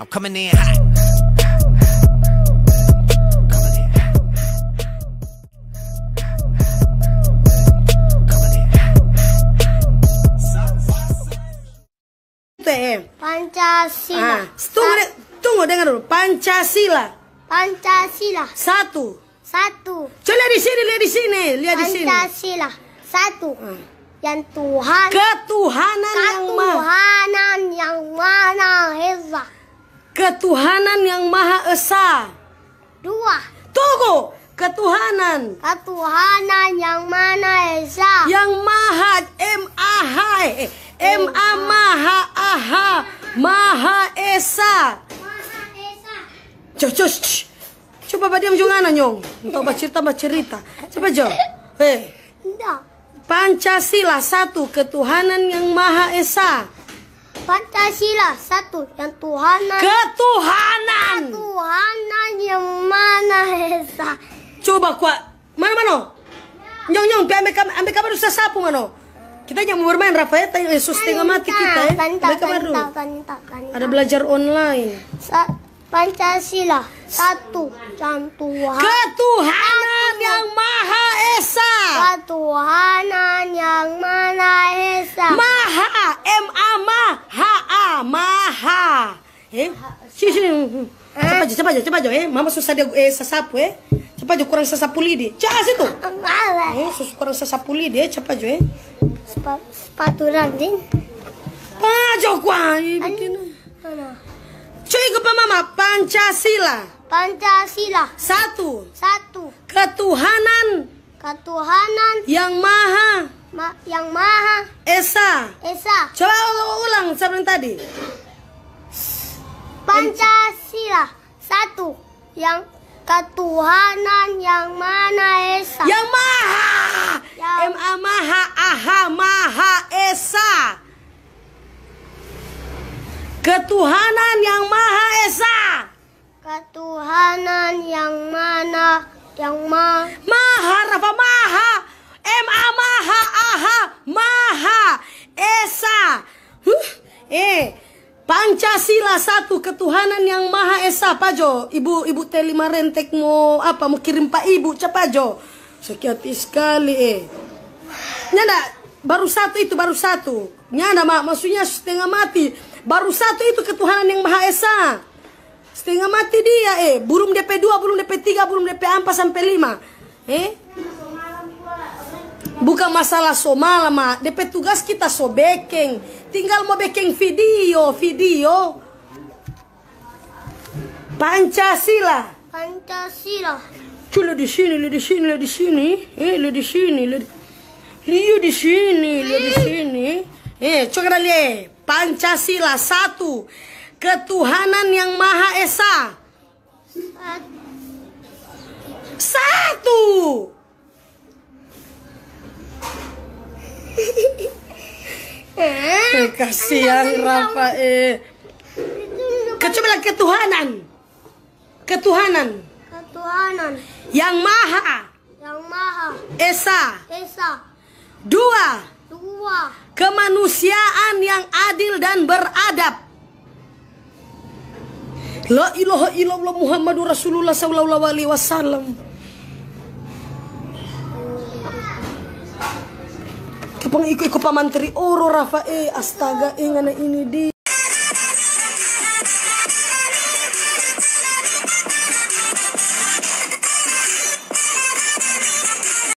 I'm coming in hot. Pancasila. Ah, tunggu, de tunggu dengar dulu. Pancasila. Pancasila. Satu. Satu. Coba di sini, lihat di sini, lihat di sini. Pancasila. Satu. Hmm. Yang Tuhan. Ketuhanan, Ketuhanan yang Maha. Ketuhanan yang Maha Esa ketuhanan yang maha esa. Dua. Tunggu, ketuhanan. Ketuhanan yang mana esa? Yang maha M A H e. M A maha H maha esa. Maha esa. Cus, Coba badiam juga nanyong. Entah baca cerita baca cerita. Coba jo. Hei. Eh. Pancasila satu ketuhanan yang maha esa. Pancasila satu yang Tuhanan. Ketuhanan. Ketuhanan yang mana Esa? Coba kuat. Mana mana? Nyong nyong, ambil kamar, ambil kamar usah sapu mano. Kita jangan bermain Rafael, ya, Yesus tengah mati kita ya. Eh. Kanta, Ada belajar online. Pancasila satu yang Tuhan. Ketuhanan yang Maha Esa. Ketuhanan yang eh cepat aja cepat aja cepat aja eh mama susah dia eh sasapu eh cepat aja kurang sasapu lidi cah ah, situ eh susu kurang sasapu lidi eh cepat aja eh sepatu ranting pajak wah bikin cuy eh. kepa mama pancasila pancasila satu satu ketuhanan ketuhanan yang maha Ma yang maha esa esa coba ulang sebelum tadi Pancasila satu yang ketuhanan yang mana esa yang maha ya. yang... ma maha aha maha esa ketuhanan yang maha esa ketuhanan yang mana yang ma maha apa maha m a maha aha maha esa huh? eh Pancasila satu ketuhanan yang maha esa jo ibu ibu telima rentek mau apa mau kirim pak ibu cepat Jo sekiati sekali eh nyanda baru satu itu baru satu nyanda mak maksudnya setengah mati baru satu itu ketuhanan yang maha esa setengah mati dia eh burung DP dua burung DP tiga burung DP empat sampai lima eh Bukan masalah so malam, DP tugas kita so Tinggal mau bekeng video, video. Pancasila. Pancasila. cule di sini, lu di sini, lu di sini. Eh, lu di sini, lu Liu di sini, lu di sini. Eh, coba lihat. Pancasila satu. Ketuhanan yang Maha Esa. Satu. kasihan Rafa eh ketuhanan ketuhanan ketuhanan yang maha yang maha esa esa dua dua kemanusiaan yang adil dan beradab La ilaha illallah Muhammadur Rasulullah sallallahu alaihi wasallam. pang ikut iko pamantri oro Rafa eh astaga eh ngana ini di